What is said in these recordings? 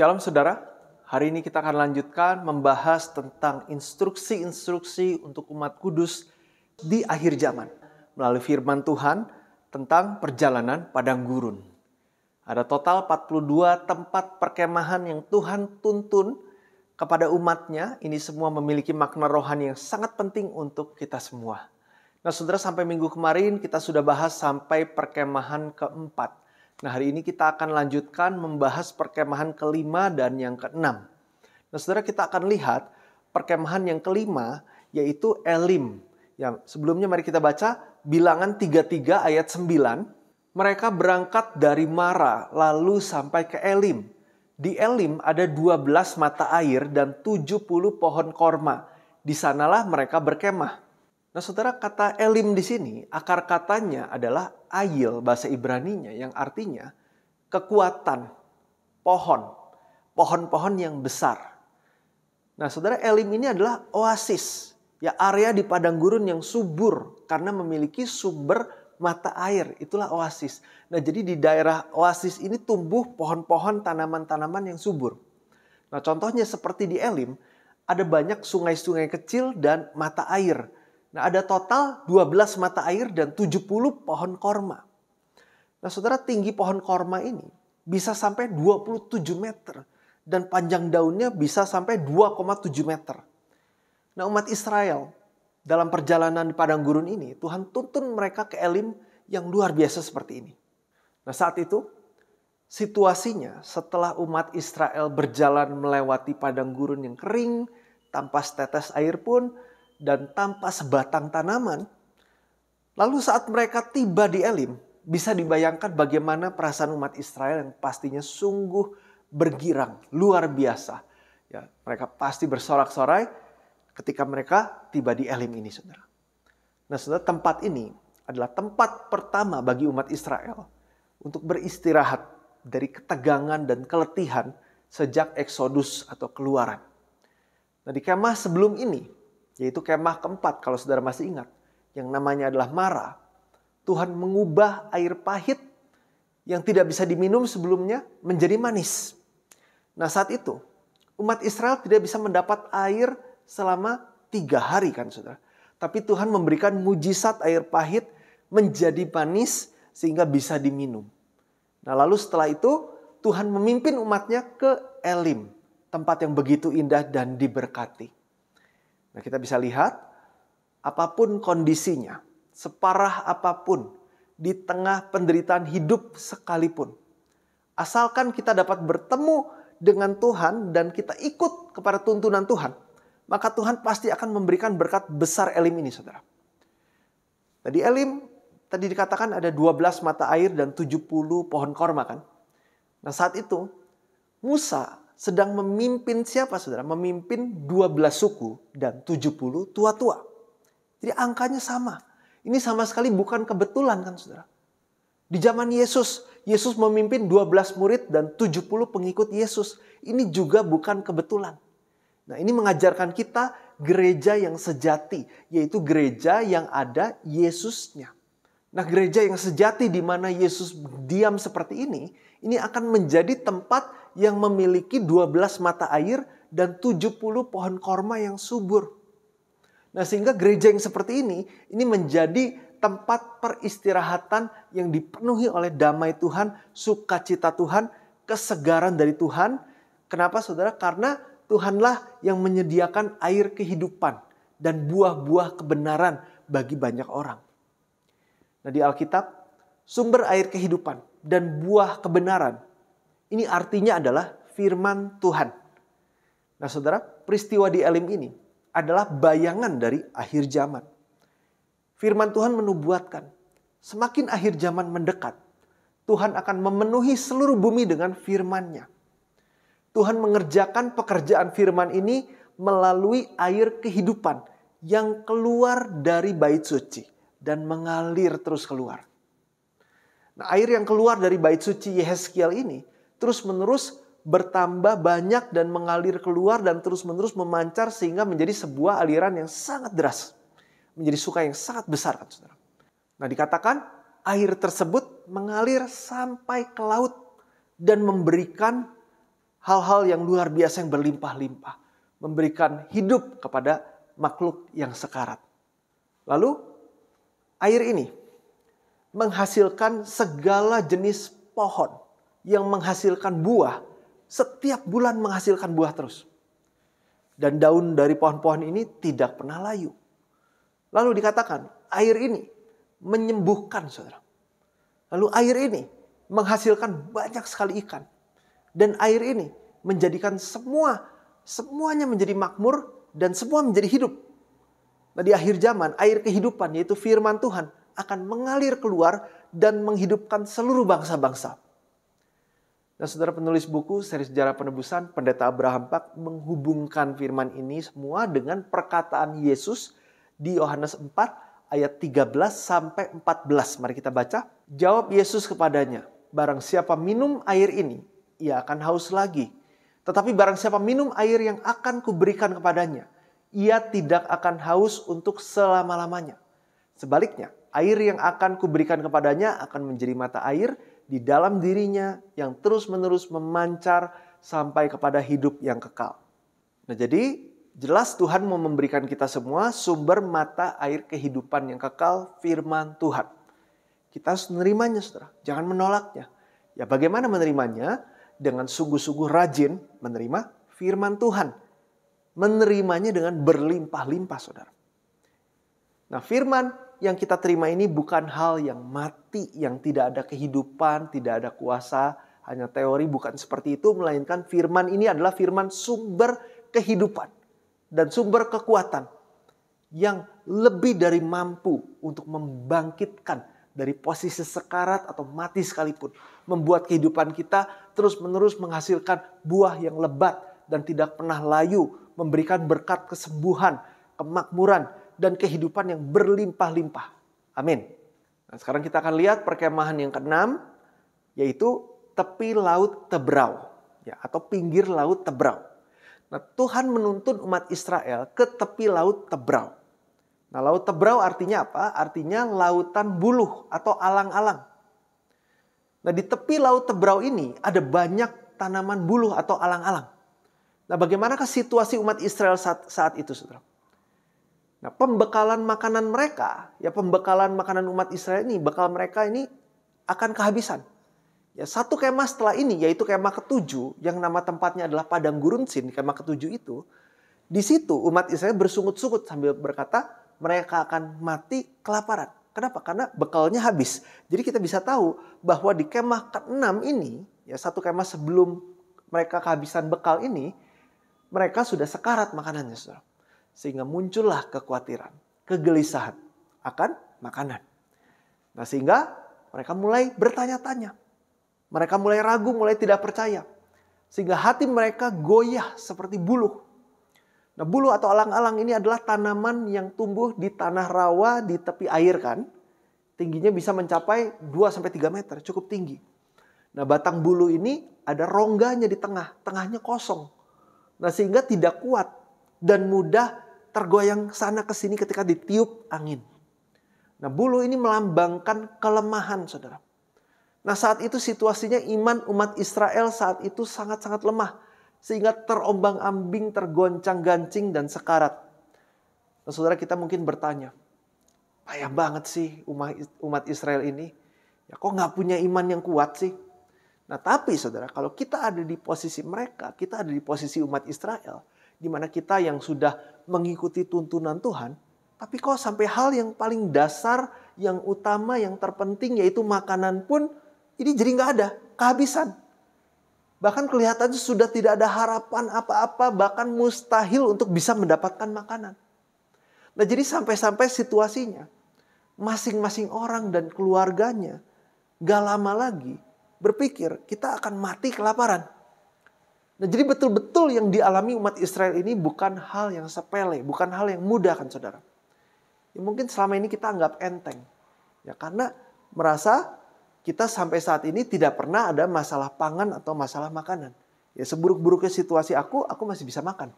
Shalom saudara, hari ini kita akan lanjutkan membahas tentang instruksi-instruksi untuk umat kudus di akhir zaman melalui firman Tuhan tentang perjalanan padang gurun. Ada total 42 tempat perkemahan yang Tuhan tuntun kepada umatnya. Ini semua memiliki makna rohani yang sangat penting untuk kita semua. Nah saudara sampai minggu kemarin kita sudah bahas sampai perkemahan keempat Nah, hari ini kita akan lanjutkan membahas perkemahan kelima dan yang keenam. Nah, saudara kita akan lihat perkemahan yang kelima yaitu Elim. Ya, sebelumnya mari kita baca bilangan 33 ayat 9. Mereka berangkat dari Mara lalu sampai ke Elim. Di Elim ada 12 mata air dan 70 pohon korma. Di sanalah mereka berkemah. Nah, saudara, kata elim di sini, akar katanya adalah ayil, bahasa Ibraninya, yang artinya kekuatan, pohon, pohon-pohon yang besar. Nah, saudara, elim ini adalah oasis, ya area di padang gurun yang subur karena memiliki sumber mata air, itulah oasis. Nah, jadi di daerah oasis ini tumbuh pohon-pohon, tanaman-tanaman yang subur. Nah, contohnya seperti di Elim, ada banyak sungai-sungai kecil dan mata air Nah, ada total 12 mata air dan 70 pohon korma. Nah, saudara tinggi pohon korma ini bisa sampai 27 meter. Dan panjang daunnya bisa sampai 2,7 meter. Nah, umat Israel dalam perjalanan di padang gurun ini, Tuhan tuntun mereka ke Elim yang luar biasa seperti ini. Nah, saat itu situasinya setelah umat Israel berjalan melewati padang gurun yang kering, tanpa setetes air pun, dan tanpa sebatang tanaman. Lalu saat mereka tiba di Elim, bisa dibayangkan bagaimana perasaan umat Israel yang pastinya sungguh bergirang, luar biasa. Ya, mereka pasti bersorak-sorai ketika mereka tiba di Elim ini, saudara. Nah, saudara, tempat ini adalah tempat pertama bagi umat Israel untuk beristirahat dari ketegangan dan keletihan sejak eksodus atau keluaran. Nah, di kemah sebelum ini, yaitu kemah keempat kalau saudara masih ingat, yang namanya adalah Mara. Tuhan mengubah air pahit yang tidak bisa diminum sebelumnya menjadi manis. Nah saat itu umat Israel tidak bisa mendapat air selama tiga hari kan saudara. Tapi Tuhan memberikan mujizat air pahit menjadi manis sehingga bisa diminum. Nah lalu setelah itu Tuhan memimpin umatnya ke Elim, tempat yang begitu indah dan diberkati. Nah, kita bisa lihat apapun kondisinya, separah apapun, di tengah penderitaan hidup sekalipun. Asalkan kita dapat bertemu dengan Tuhan dan kita ikut kepada tuntunan Tuhan, maka Tuhan pasti akan memberikan berkat besar Elim ini, Saudara. Tadi Elim tadi dikatakan ada 12 mata air dan 70 pohon korma kan. Nah, saat itu Musa sedang memimpin siapa saudara? Memimpin 12 suku dan 70 tua-tua. Jadi angkanya sama. Ini sama sekali bukan kebetulan kan saudara. Di zaman Yesus, Yesus memimpin 12 murid dan 70 pengikut Yesus. Ini juga bukan kebetulan. Nah ini mengajarkan kita gereja yang sejati. Yaitu gereja yang ada Yesusnya. Nah gereja yang sejati di mana Yesus diam seperti ini. Ini akan menjadi tempat yang memiliki 12 mata air dan 70 pohon korma yang subur. Nah sehingga gereja yang seperti ini, ini menjadi tempat peristirahatan yang dipenuhi oleh damai Tuhan, sukacita Tuhan, kesegaran dari Tuhan. Kenapa saudara? Karena Tuhanlah yang menyediakan air kehidupan dan buah-buah kebenaran bagi banyak orang. Nah di Alkitab, sumber air kehidupan dan buah kebenaran ini artinya adalah firman Tuhan. Nah saudara, peristiwa di Elim ini adalah bayangan dari akhir zaman. Firman Tuhan menubuatkan, semakin akhir zaman mendekat, Tuhan akan memenuhi seluruh bumi dengan firman-Nya. Tuhan mengerjakan pekerjaan firman ini melalui air kehidupan yang keluar dari bait suci dan mengalir terus keluar. Nah, air yang keluar dari bait suci Yehezkiel ini terus-menerus bertambah banyak dan mengalir keluar dan terus-menerus memancar sehingga menjadi sebuah aliran yang sangat deras. Menjadi suka yang sangat besar kan saudara. Nah dikatakan air tersebut mengalir sampai ke laut dan memberikan hal-hal yang luar biasa yang berlimpah-limpah. Memberikan hidup kepada makhluk yang sekarat. Lalu air ini menghasilkan segala jenis pohon yang menghasilkan buah, setiap bulan menghasilkan buah terus. Dan daun dari pohon-pohon ini tidak pernah layu. Lalu dikatakan, air ini menyembuhkan saudara. Lalu air ini menghasilkan banyak sekali ikan. Dan air ini menjadikan semua, semuanya menjadi makmur dan semua menjadi hidup. Nah di akhir zaman air kehidupan yaitu firman Tuhan akan mengalir keluar dan menghidupkan seluruh bangsa-bangsa. Nah, saudara penulis buku seri sejarah penebusan Pendeta Abraham Pak menghubungkan firman ini semua dengan perkataan Yesus di Yohanes 4 ayat 13 sampai 14. Mari kita baca. Jawab Yesus kepadanya, barang siapa minum air ini, ia akan haus lagi. Tetapi barang siapa minum air yang akan kuberikan kepadanya, ia tidak akan haus untuk selama-lamanya. Sebaliknya, air yang akan kuberikan kepadanya akan menjadi mata air di dalam dirinya yang terus-menerus memancar sampai kepada hidup yang kekal. Nah, jadi jelas Tuhan mau memberikan kita semua sumber mata air kehidupan yang kekal firman Tuhan. Kita harus menerimanya, Saudara. Jangan menolaknya. Ya, bagaimana menerimanya? Dengan sungguh-sungguh rajin menerima firman Tuhan. Menerimanya dengan berlimpah-limpah, Saudara. Nah, firman yang kita terima ini bukan hal yang mati, yang tidak ada kehidupan, tidak ada kuasa, hanya teori, bukan seperti itu, melainkan firman ini adalah firman sumber kehidupan dan sumber kekuatan yang lebih dari mampu untuk membangkitkan dari posisi sekarat atau mati sekalipun, membuat kehidupan kita terus-menerus menghasilkan buah yang lebat dan tidak pernah layu, memberikan berkat kesembuhan, kemakmuran, dan kehidupan yang berlimpah-limpah. Amin. Nah, sekarang kita akan lihat perkemahan yang keenam, yaitu tepi laut Tebrau, ya, atau pinggir laut Tebrau. Nah, Tuhan menuntun umat Israel ke tepi laut Tebrau. Nah, laut Tebrau artinya apa? Artinya lautan buluh atau alang-alang. Nah, di tepi laut Tebrau ini ada banyak tanaman buluh atau alang-alang. Nah, bagaimanakah situasi umat Israel saat, saat itu, saudara? Nah, pembekalan makanan mereka, ya pembekalan makanan umat Israel ini, bekal mereka ini akan kehabisan. Ya, satu kemah setelah ini, yaitu kemah ketujuh, yang nama tempatnya adalah Padang Gurun Sin, kemah ketujuh itu, di situ umat Israel bersungut-sungut sambil berkata, mereka akan mati kelaparan. Kenapa? Karena bekalnya habis. Jadi kita bisa tahu bahwa di kemah keenam ini, ya satu kemah sebelum mereka kehabisan bekal ini, mereka sudah sekarat makanannya, saudara. Sehingga muncullah kekhawatiran, kegelisahan akan makanan. Nah sehingga mereka mulai bertanya-tanya. Mereka mulai ragu, mulai tidak percaya. Sehingga hati mereka goyah seperti buluh. Nah buluh atau alang-alang ini adalah tanaman yang tumbuh di tanah rawa di tepi air kan. Tingginya bisa mencapai 2-3 meter, cukup tinggi. Nah batang bulu ini ada rongganya di tengah, tengahnya kosong. Nah sehingga tidak kuat dan mudah tergoyang sana ke sini ketika ditiup angin. Nah, bulu ini melambangkan kelemahan, Saudara. Nah, saat itu situasinya iman umat Israel saat itu sangat-sangat lemah sehingga terombang-ambing, tergoncang-gancing dan sekarat. Nah, Saudara kita mungkin bertanya, payah banget sih umat Israel ini. Ya kok nggak punya iman yang kuat sih? Nah tapi saudara, kalau kita ada di posisi mereka, kita ada di posisi umat Israel, Dimana kita yang sudah mengikuti tuntunan Tuhan, tapi kok sampai hal yang paling dasar, yang utama, yang terpenting yaitu makanan pun ini jadi nggak ada, kehabisan. Bahkan kelihatannya sudah tidak ada harapan apa-apa, bahkan mustahil untuk bisa mendapatkan makanan. Nah jadi sampai-sampai situasinya, masing-masing orang dan keluarganya gak lama lagi berpikir kita akan mati kelaparan. Nah, jadi betul-betul yang dialami umat Israel ini bukan hal yang sepele, bukan hal yang mudah kan saudara. Ya, mungkin selama ini kita anggap enteng. Ya, karena merasa kita sampai saat ini tidak pernah ada masalah pangan atau masalah makanan. Ya seburuk-buruknya situasi aku, aku masih bisa makan.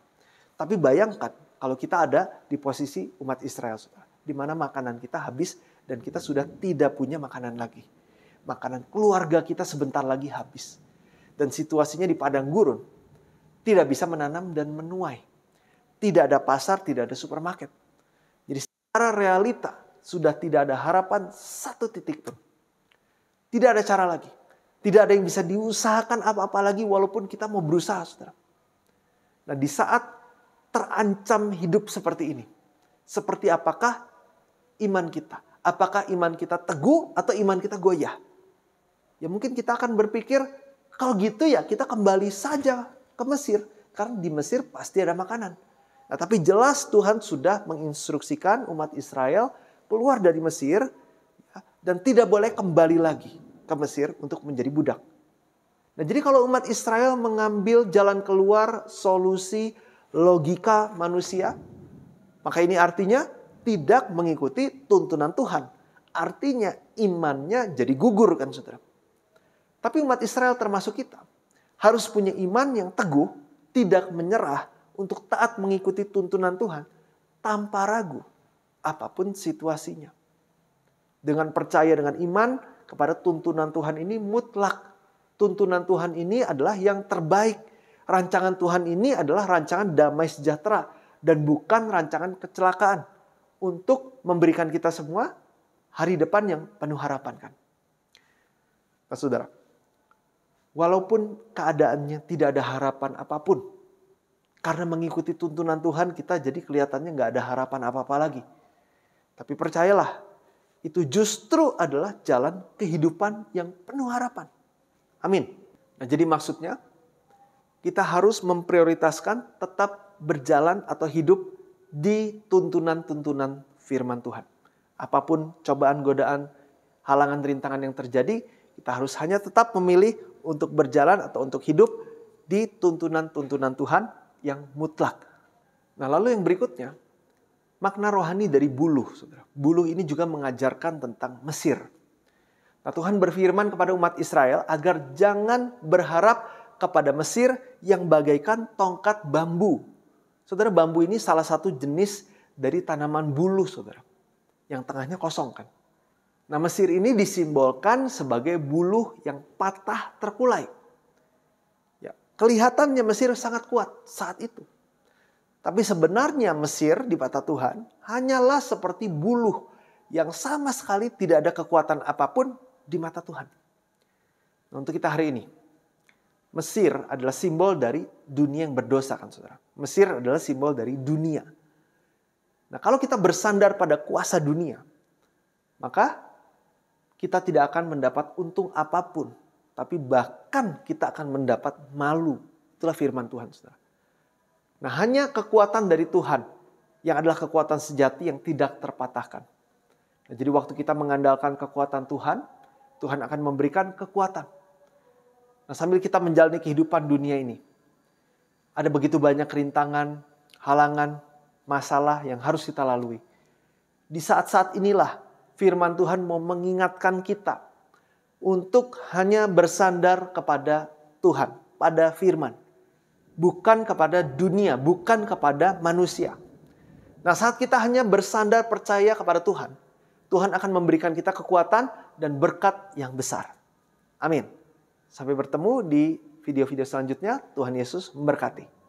Tapi bayangkan kalau kita ada di posisi umat Israel, saudara, di mana makanan kita habis dan kita sudah tidak punya makanan lagi. Makanan keluarga kita sebentar lagi habis dan situasinya di padang gurun, tidak bisa menanam dan menuai. Tidak ada pasar, tidak ada supermarket. Jadi secara realita sudah tidak ada harapan satu titik pun. Tidak ada cara lagi. Tidak ada yang bisa diusahakan apa-apa lagi walaupun kita mau berusaha, saudara. Nah di saat terancam hidup seperti ini, seperti apakah iman kita? Apakah iman kita teguh atau iman kita goyah? Ya mungkin kita akan berpikir, kalau gitu ya kita kembali saja ke Mesir. Karena di Mesir pasti ada makanan. Nah, tapi jelas Tuhan sudah menginstruksikan umat Israel keluar dari Mesir ya, dan tidak boleh kembali lagi ke Mesir untuk menjadi budak. Nah, jadi kalau umat Israel mengambil jalan keluar solusi logika manusia, maka ini artinya tidak mengikuti tuntunan Tuhan. Artinya imannya jadi gugur kan Saudara. Tapi umat Israel termasuk kita harus punya iman yang teguh, tidak menyerah untuk taat mengikuti tuntunan Tuhan tanpa ragu apapun situasinya. Dengan percaya dengan iman kepada tuntunan Tuhan ini mutlak. Tuntunan Tuhan ini adalah yang terbaik. Rancangan Tuhan ini adalah rancangan damai sejahtera dan bukan rancangan kecelakaan untuk memberikan kita semua hari depan yang penuh harapan kan. Nah, saudara, Walaupun keadaannya tidak ada harapan apapun. Karena mengikuti tuntunan Tuhan kita jadi kelihatannya nggak ada harapan apa-apa lagi. Tapi percayalah, itu justru adalah jalan kehidupan yang penuh harapan. Amin. Nah jadi maksudnya, kita harus memprioritaskan tetap berjalan atau hidup di tuntunan-tuntunan firman Tuhan. Apapun cobaan, godaan, halangan, rintangan yang terjadi, kita harus hanya tetap memilih untuk berjalan atau untuk hidup di tuntunan-tuntunan Tuhan yang mutlak. Nah, lalu yang berikutnya, makna rohani dari buluh, Saudara. Buluh ini juga mengajarkan tentang Mesir. Nah, Tuhan berfirman kepada umat Israel agar jangan berharap kepada Mesir yang bagaikan tongkat bambu. Saudara, bambu ini salah satu jenis dari tanaman buluh, Saudara. Yang tengahnya kosong kan. Nah Mesir ini disimbolkan sebagai buluh yang patah terkulai. Ya, kelihatannya Mesir sangat kuat saat itu. Tapi sebenarnya Mesir di mata Tuhan hanyalah seperti buluh yang sama sekali tidak ada kekuatan apapun di mata Tuhan. Nah, untuk kita hari ini, Mesir adalah simbol dari dunia yang berdosa kan saudara. Mesir adalah simbol dari dunia. Nah kalau kita bersandar pada kuasa dunia, maka kita tidak akan mendapat untung apapun, tapi bahkan kita akan mendapat malu. Itulah firman Tuhan, saudara. Nah, hanya kekuatan dari Tuhan yang adalah kekuatan sejati yang tidak terpatahkan. Nah, jadi waktu kita mengandalkan kekuatan Tuhan, Tuhan akan memberikan kekuatan. Nah, sambil kita menjalani kehidupan dunia ini, ada begitu banyak rintangan, halangan, masalah yang harus kita lalui. Di saat-saat inilah firman Tuhan mau mengingatkan kita untuk hanya bersandar kepada Tuhan, pada firman. Bukan kepada dunia, bukan kepada manusia. Nah saat kita hanya bersandar percaya kepada Tuhan, Tuhan akan memberikan kita kekuatan dan berkat yang besar. Amin. Sampai bertemu di video-video selanjutnya. Tuhan Yesus memberkati.